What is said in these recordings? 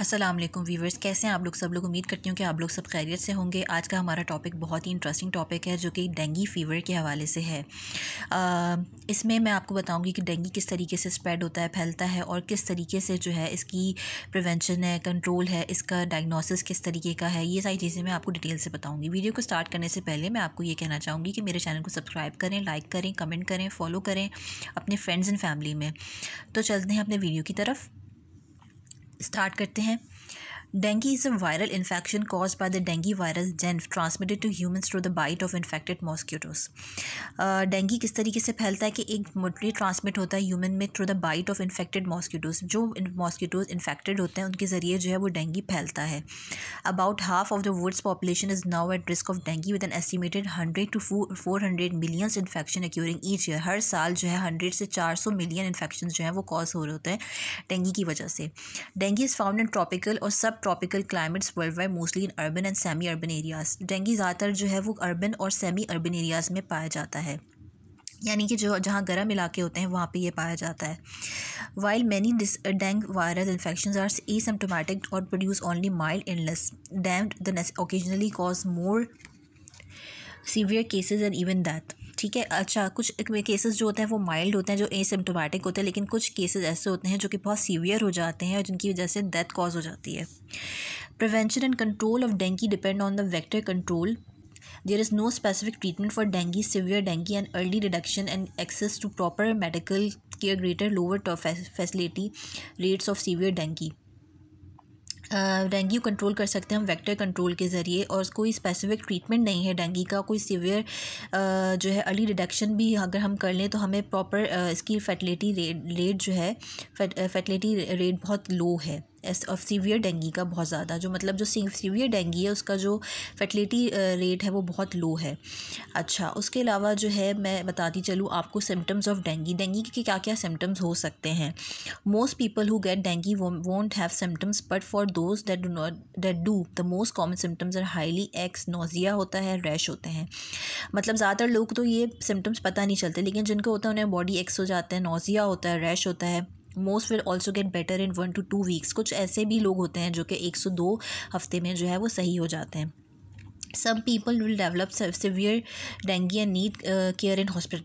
Aslam viewers कैसे हैं आप लोग सब लोग उम्मीद करती हूँ कि आप लोग सब खैरियत से होंगे आज का हमारा टॉपिक बहुत ही इंटरेस्टिंग टॉपिक है जो कि डेंगी फ़ीवर के हवाले से है आ, इसमें मैं आपको बताऊँगी कि डेंगी किस तरीके से स्प्रेड होता है फैलता है और किस तरीके से जो है इसकी प्रिवेंशन है कंट्रोल है इसका डायग्नोसिस किस तरीके का है ये सारी चीज़ें मैं आपको डिटेल से बताऊँगी वीडियो को स्टार्ट करने से पहले मैं आपको ये कहना चाहूँगी कि मेरे चैनल को सब्सक्राइब करें लाइक करें कमेंट करें फॉलो करें अपने फ्रेंड्स एंड फैमिली में तो चलते हैं अपने वीडियो की तरफ स्टार्ट करते हैं Dengue is a viral infection caused by the dengue virus gen transmitted to humans through the bite of infected mosquitoes. Uh, किस तरीके से फैलता है कि एक मोटली ट्रांसमिट होता है ह्यूमन में through the bite of infected mosquitoes जो मॉस्किटोज इन्फेक्टेड होते हैं उनके ज़रिए जो है वो डेंगी फैलता है about half of the world's population is now at risk of dengue with an estimated hundred to four hundred millions infection occurring each year हर साल जो है हंड्रेड से चार सौ मिलियन इन्फेक्शन जो है वो कॉज हो रहे होते हैं डेंगी की वजह से dengue is found in tropical और sub tropical climates worldwide mostly in urban and semi urban areas dengue ज़्यादातर जो है वो अर्बन और सेमी अर्बन एरियाज़ में पाया जाता है यानी कि जो जहाँ गर्म इलाके होते हैं वहाँ पे ये पाया जाता है while many dengue viral infection are asymptomatic और प्रोड्यूस ओनली माइल्ड इनलेस damned the occasionally cause more severe cases and even death ठीक है अच्छा कुछ केसेस जो होते हैं वो माइल्ड होते हैं जो एसिम्टोमेटिक होते हैं लेकिन कुछ केसेस ऐसे होते हैं जो कि बहुत सीवियर हो जाते हैं और जिनकी वजह से डेथ कॉज हो जाती है prevention and control of dengue depend on the vector control there is no specific treatment for dengue severe dengue and early reduction and access to proper medical care greater lower facility rates of severe dengue dengue control कर सकते हैं हम vector control के ज़रिए और कोई specific treatment नहीं है डेंगी का कोई सीवियर जो है अर्ली डिडक्शन भी अगर हम कर लें तो हमें प्रॉपर इसकी फर्टिलिटी रेट रेट जो है फर्टिलिटी रेट बहुत लो है ऑफ सीवियर डेंगी का बहुत ज़्यादा जो मतलब जो सीवियर डेंगी है उसका जो फर्टिलिटी रेट है वो बहुत लो है अच्छा उसके अलावा जो है मैं बताती चलूँ आपको सिम्टम्स ऑफ डेंगी डेंगी के क्या क्या सिम्टम्स हो सकते हैं most people who get dengue won't have symptoms but for those that do not that do the most common symptoms are highly ex nausea होता है रैश होते हैं मतलब ज़्यादातर लोग तो ये सिम्टम्स पता नहीं चलते लेकिन जिनको होता है उन्हें बॉडी एक्स हो जाता है नोजिया होता है रैश होता है most will also get better in one two two weeks कुछ ऐसे भी लोग होते हैं जो कि एक सौ दो हफ्ते में जो है वो सही हो जाते हैं some people will develop severe dengue and need uh, care in hospital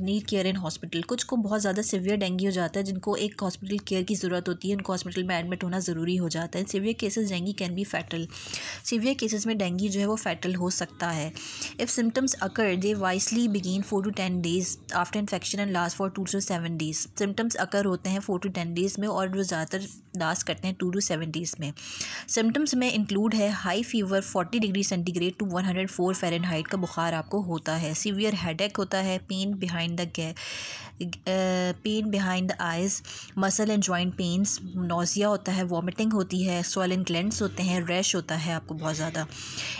need care in hospital कुछ को बहुत ज़्यादा severe dengue हो जाता है जिनको एक hospital care की ज़रूरत होती है उनको hospital में admit होना ज़रूरी हो जाता है severe cases dengue can be fatal severe cases में dengue जो है वो fatal हो सकता है if symptoms occur they wisely begin four to ten days after infection and last for two to seven days symptoms occur होते हैं four to ten days में और वो ज़्यादातर last करते हैं टू to सेवन days में symptoms में include है high fever forty degree centigrade degrade to 104 Fahrenheit का बुखार आपको होता है सीवियर हेडेक होता है pain behind the gay pain behind the eyes muscle and joint pains nausea होता है वॉमिटिंग होती है सोलन ग्लैंड होते हैं रैश होता है आपको बहुत ज़्यादा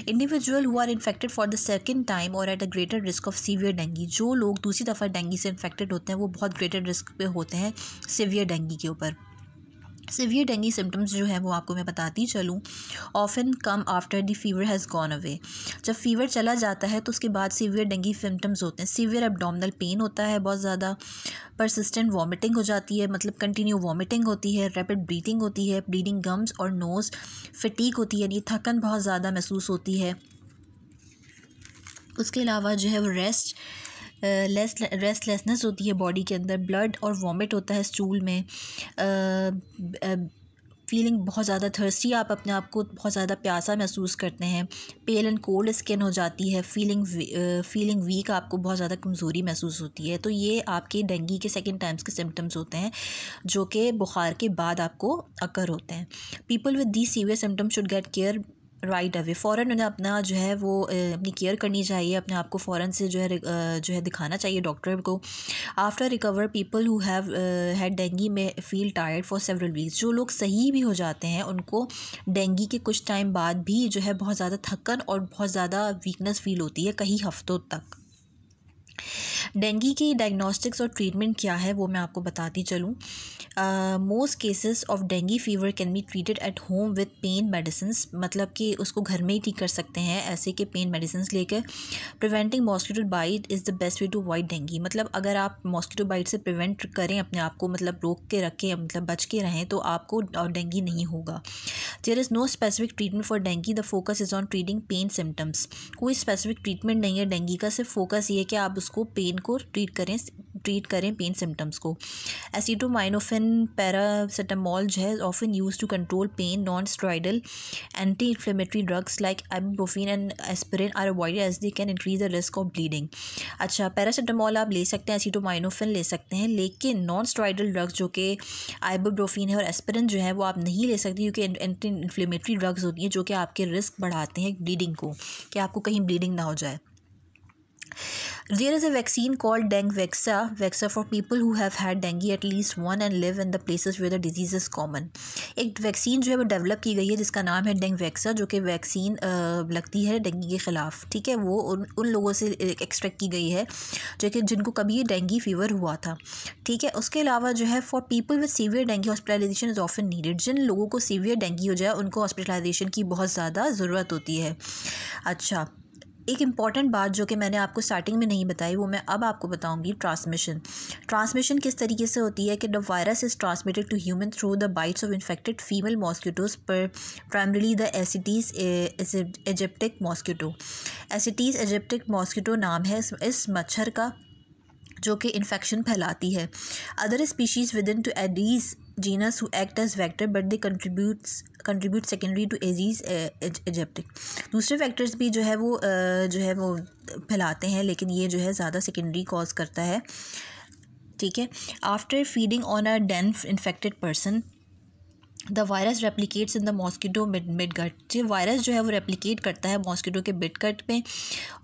individual who are infected for the second time और at a greater risk of severe dengue जो लोग दूसरी दफ़ा डेंगी से इन्फेक्टेड होते हैं वो बहुत ग्रेटर रिस्क पे होते हैं सीवियर डेंगी के ऊपर सिवियर डेंगी सिम्टम्स जो है वो आपको मैं बताती चलूँ often come after the fever has gone away जब फीवर चला जाता है तो उसके बाद सीवियर डेंगी सिम्टम्स होते हैं सिवियर एबडामनल पेन होता है बहुत ज़्यादा परसिस्टेंट वॉमिटिंग हो जाती है मतलब कंटिन्यू वॉमिटिंग होती है रैपिड ब्रीथिंग होती है ब्लीडिंग गम्स और नोज़ फटीक होती है यानी थकन बहुत ज़्यादा महसूस होती है उसके अलावा जो है वो रेस्ट लेस रेस्टलेसनेस होती है बॉडी के अंदर ब्लड और वॉमिट होता है स्टूल में फीलिंग बहुत ज़्यादा थर्स्टी आप अपने आप को बहुत ज़्यादा प्यासा महसूस करते हैं पेल एंड कोल्ड स्किन हो जाती है फीलिंग फीलिंग वीक आपको बहुत ज़्यादा कमज़ोरी महसूस होती है तो ये आपके डेंगी के सेकेंड टाइम्स के सिम्टम्स होते हैं जो कि बुखार के बाद आपको अकर होते हैं people with the severe symptoms should get care right away फ़ौर उन्हें अपना जो है वो अपनी केयर करनी चाहिए अपने आप को फ़ौर से जो है जो है दिखाना चाहिए डॉक्टर को after recover people who have had dengue में feel tired for several weeks जो लोग सही भी हो जाते हैं उनको डेंगी के कुछ टाइम बाद भी जो है बहुत ज़्यादा थकन और बहुत ज़्यादा वीकनेस फील होती है कई हफ्तों तक डेंगी की डायग्नोस्टिक्स और ट्रीटमेंट क्या है वो मैं आपको बताती चलूँ most cases of dengue fever can be treated at home with pain medicine मतलब कि उसको घर में ही ठीक कर सकते हैं ऐसे के पेन मेडिसिन लेकर preventing mosquito bite is the best way to avoid dengue मतलब अगर आप मॉस्किटो बाइट से प्रिवेंट करें अपने आप को मतलब रोक के रखें मतलब बच के रहें तो आपको डेंगी नहीं होगा there is no specific treatment for dengue the focus is on treating pain symptoms कोई स्पेसिफिक ट्रीटमेंट नहीं है डेंगी का सिर्फ फोकस ये है कि आप उसको पेन को ट्रीट करें ट्रीट करें पेन सिम्टम्स को एसिडोमाइनोफिन पैरासिटामोल जो है often use to control pain non steroidal anti inflammatory drugs like ibuprofen and aspirin are avoid as they can increase the risk of bleeding अच्छा पैरासिटामोल आप ले सकते हैं एसिडोमाइनोफिन ले सकते हैं लेकिन नॉन स्ट्राइडल ड्रग्स जो कि आइबोब्रोफिन है और एस्पिरिन जो है वो आप नहीं ले सकते क्योंकि एंटी इन्फ्लेमेटरी ड्रग्स होती हैं जो कि आपके रिस्क बढ़ाते हैं ब्लीडिंग को कि आपको कहीं ब्लीडिंग ना हो जाए There is a vaccine called Dengvexa, Vexa for people who have had dengue at least one and live in the places where the disease is common. एक वैक्सीन जो है वो डेवलप की गई है जिसका नाम है डेंग वैक्सा जो कि वैक्सीन लगती है डेंगी के ख़िलाफ़ ठीक है वो उन उन लोगों से एक्सट्रैक्ट की गई है जो कि जिनको कभी डेंगी फीवर हुआ था ठीक है उसके अलावा जो है for people with severe dengue hospitalization is often needed जिन लोगों को सीवियर डेंगी हो जाए उनको हॉस्पिटलाइजेशन की बहुत ज़्यादा ज़रूरत होती है अच्छा एक इम्पॉर्टेंट बात जो कि मैंने आपको स्टार्टिंग में नहीं बताई वो मैं अब आपको बताऊंगी ट्रांसमिशन ट्रांसमिशन किस तरीके से होती है कि the virus is transmitted to human through the bites of infected female mosquitoes पर primarily the Aedes aegypti mosquito Aedes aegypti mosquito नाम है इस मच्छर का जो कि इन्फेक्शन फैलाती है other species within to Aedes genus who act as vector but they contributes contribute secondary to disease eh, aegypti दूसरे फैक्टर्स भी जो है वो जो है वो फैलाते हैं लेकिन ये जो है ज़्यादा सेकेंडरी कॉज करता है ठीक है after feeding on a DENV infected person the virus replicates in the mosquito mid mid gut ये वायरस जो है वो रेप्लीकेट करता है मॉस्किटो के बिड कट में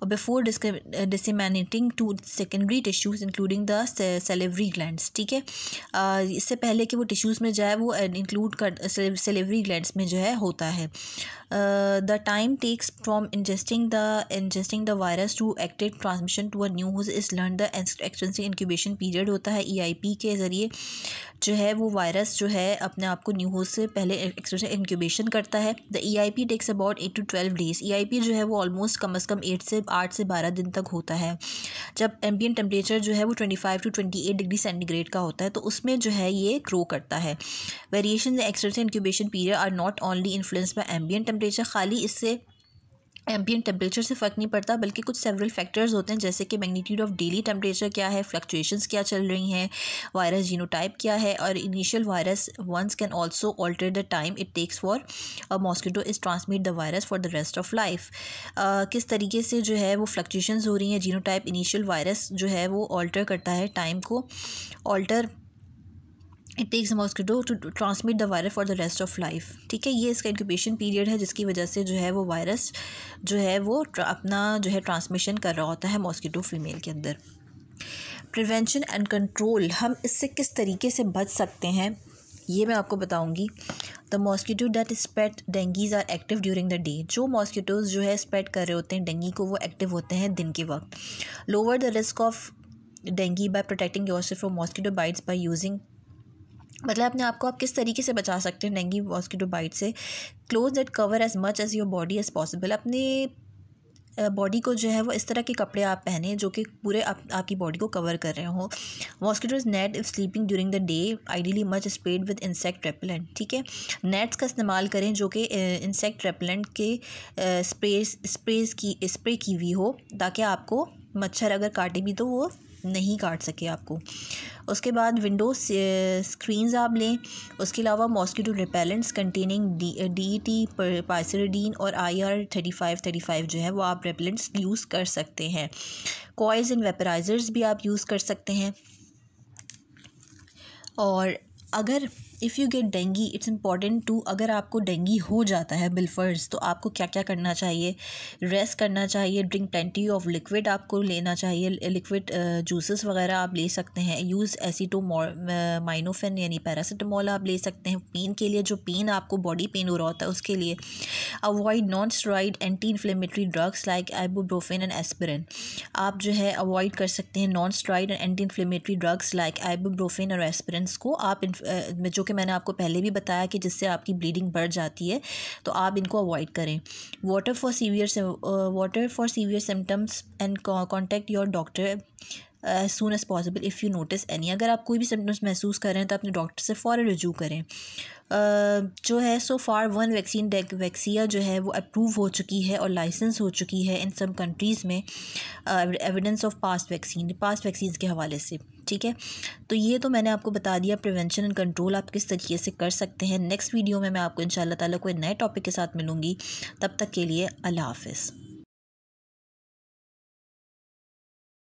और before disseminating to secondary tissues including the salivary gland ठीक है uh, इससे पहले कि वो टिश्यूज़ में जाए वो इंक्लूड uh, कर सेलेवरी uh, ग्लैंड्स में जो है होता है the time takes from ingesting the ingesting the virus to active transmission to a news is learn the extrinsic incubation period होता है ई आई पी के ज़रिए जो है वो वायरस जो है अपने आप को न्यू उससे पहले एक्सप्रेशन इंक्यूबेशन करता है the E I P takes about eight to twelve days E I P जो है वो ऑलमोस्ट कम अज़ कम एट से आठ से बारह दिन तक होता है जब एम्बियन टेम्परेचर जो है वो twenty five to twenty eight degree centigrade का होता है तो उसमें जो है ये ग्रो करता है variation expression incubation period are not only influence by ambient temperature खाली इससे एम्बियन टेम्परेचर से फ़र्क नहीं पड़ता बल्कि कुछ सेवरल फैक्टर्स होते हैं जैसे कि मैग्नीट्यूड ऑफ डेली टेम्परेचर क्या है फ्लक्चुएशंस क्या चल रही हैं वायरस जीनोटाइप क्या है और initial virus once can also alter the time it takes for a mosquito is transmit the virus for the rest of life किस तरीके से जो है वो फ़्लक्चुएशन हो रही हैं जीनोटाइप इनिशियल वायरस जो है वो ऑल्टर करता है टाइम को alter it takes mosquito to transmit the virus for the rest of life ठीक है ये इसका इंक्यूबेशन पीरियड है जिसकी वजह से जो है वो वायरस जो है वो अपना जो है ट्रांसमिशन कर रहा होता है मॉस्किटो फीमेल के अंदर प्रिवेंशन एंड कंट्रोल हम इससे किस तरीके से बच सकते हैं ये मैं आपको बताऊंगी the mosquito that spread dengues are active during the day जो मॉस्किटोज जो है स्प्रेड कर रहे होते हैं डेंगी को वो एक्टिव होते हैं दिन के वक्त lower the risk of dengue by protecting yourself from mosquito bites by using मतलब अपने आप को आप किस तरीके से बचा सकते हैं डेंगी मॉस्किटो बाइट से close at cover as much as your body as possible अपने बॉडी को जो है वो इस तरह के कपड़े आप पहने जो कि पूरे आप, आपकी बॉडी को कवर कर रहे हो mosquitoes net if sleeping during the day ideally much spread with insect repellent ठीक है नेट्स का इस्तेमाल करें जो कि इंसेक्ट रेपेलेंट के स्प्रेस स्प्रेस की स्प्रे की हुई हो ताकि आपको मच्छर अगर काटे भी तो वो नहीं काट सके आपको उसके बाद विंडो स्क्रीन्स आप लें उसके अलावा mosquito repellents containing D T e picaridin और I R thirty five thirty five जो है वो आप रिपेलेंट्स यूज़ कर सकते हैं कॉयज एंड वेपराइज़र्स भी आप यूज़ कर सकते हैं और अगर if you get dengue it's important to अगर आपको डेंगी हो जाता है बिलफर्स तो आपको क्या क्या करना चाहिए रेस्ट करना चाहिए ड्रिंक प्लेंटी ऑफ लिक्विड आपको लेना चाहिए लिक्विड जूसेस वगैरह आप ले सकते हैं यूज़ माइनोफिन यानी पैरासीटामोल आप ले सकते हैं पेन के लिए जो पेन आपको बॉडी पेन हो रहा होता है उसके लिए avoid non steroidal anti inflammatory drugs like ibuprofen and aspirin आप जो है अवॉइड कर सकते हैं non steroidal and anti inflammatory drugs like ibuprofen और एस्परिन को आप जो कि मैंने आपको पहले भी बताया कि जिससे आपकी ब्लीडिंग बढ़ जाती है तो आप इनको अवॉइड करें water for severe water for severe symptoms and contact your doctor as soon as possible if you notice any अगर आप कोई भी सिम्टम्स महसूस कर रहे हैं तो अपने डॉक्टर से फ़ौर रजू करें uh, जो है so far one vaccine Dengvaxia जो है वो अप्रूव हो चुकी है और लाइसेंस हो चुकी है इन सम कंट्रीज़ में evidence of pass vaccine pass vaccine के हवाले से ठीक है तो ये तो मैंने आपको बता दिया प्रिवेंशन एंड कंट्रोल आप किस तरीके से कर सकते हैं नेक्स्ट वीडियो में मैं आपको इन शाला कोई नए टॉपिक के साथ मिलूँगी तब तक के लिए अल्लाह हाफिज़